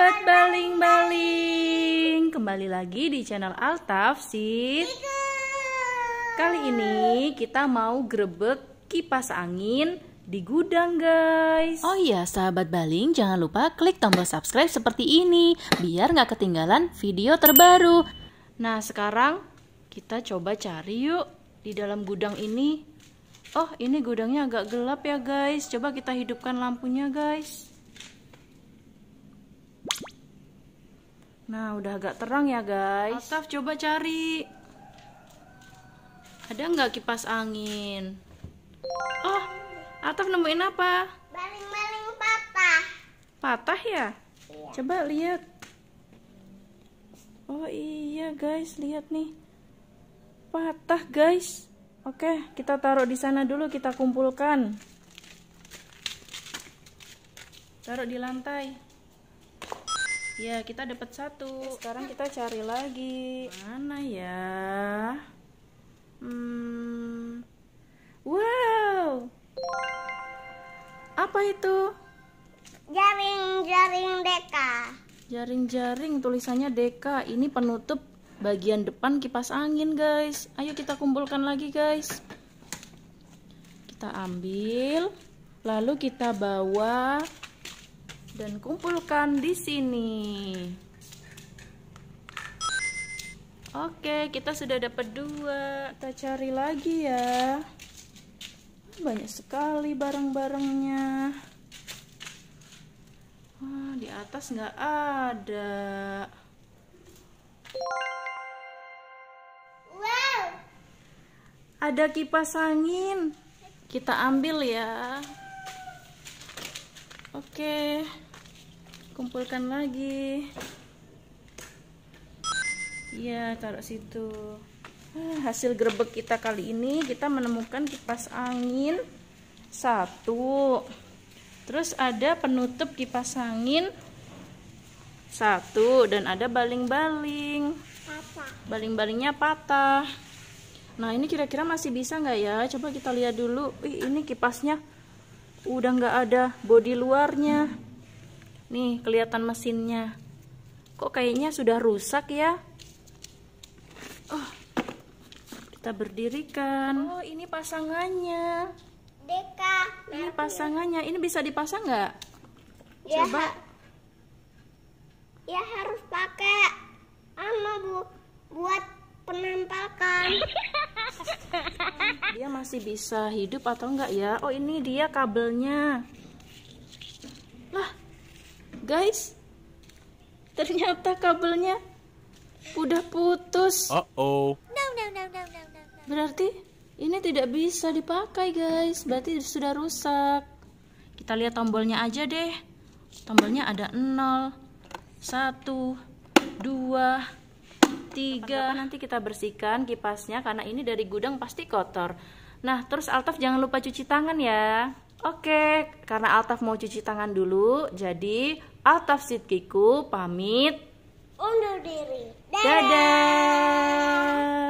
Sahabat baling-baling Kembali lagi di channel Altaf Sid Kali ini kita mau grebek kipas angin di gudang guys Oh iya sahabat baling jangan lupa klik tombol subscribe seperti ini Biar nggak ketinggalan video terbaru Nah sekarang kita coba cari yuk di dalam gudang ini Oh ini gudangnya agak gelap ya guys Coba kita hidupkan lampunya guys Nah, udah agak terang ya, guys. Staff coba cari. Ada nggak kipas angin? Oh, Ataf nemuin apa? Baling-baling patah. Patah ya? Iya. Coba lihat. Oh iya, guys, lihat nih. Patah, guys. Oke, kita taruh di sana dulu, kita kumpulkan. Taruh di lantai. Ya, kita dapat satu. Sekarang kita cari lagi. Mana ya? Hmm. Wow. Apa itu? Jaring-jaring deka. Jaring-jaring tulisannya deka. Ini penutup bagian depan kipas angin, guys. Ayo kita kumpulkan lagi, guys. Kita ambil, lalu kita bawa dan kumpulkan di sini. Oke, kita sudah dapat dua. Kita cari lagi ya. Banyak sekali barang-barangnya. di atas nggak ada. Wow. Ada kipas angin. Kita ambil ya. Oke, kumpulkan lagi. Iya, taruh situ. Ah, hasil grebek kita kali ini kita menemukan kipas angin satu. Terus ada penutup kipas angin satu dan ada baling-baling. Baling-balingnya patah. Nah ini kira-kira masih bisa nggak ya? Coba kita lihat dulu. Ih, ini kipasnya udah nggak ada bodi luarnya nih kelihatan mesinnya kok kayaknya sudah rusak ya oh kita berdirikan oh ini pasangannya Deka ini pasangannya ini bisa dipasang nggak ya, coba ya harus pakai ama bu buat penampakan masih bisa hidup atau enggak ya oh ini dia kabelnya lah guys ternyata kabelnya udah putus uh oh berarti ini tidak bisa dipakai guys berarti sudah rusak kita lihat tombolnya aja deh tombolnya ada 0 1 2 tiga nanti kita bersihkan kipasnya karena ini dari gudang pasti kotor Nah, terus Altaf jangan lupa cuci tangan ya. Oke, karena Altaf mau cuci tangan dulu, jadi Altaf Sidkiku pamit undur diri. Dadah. Dadah.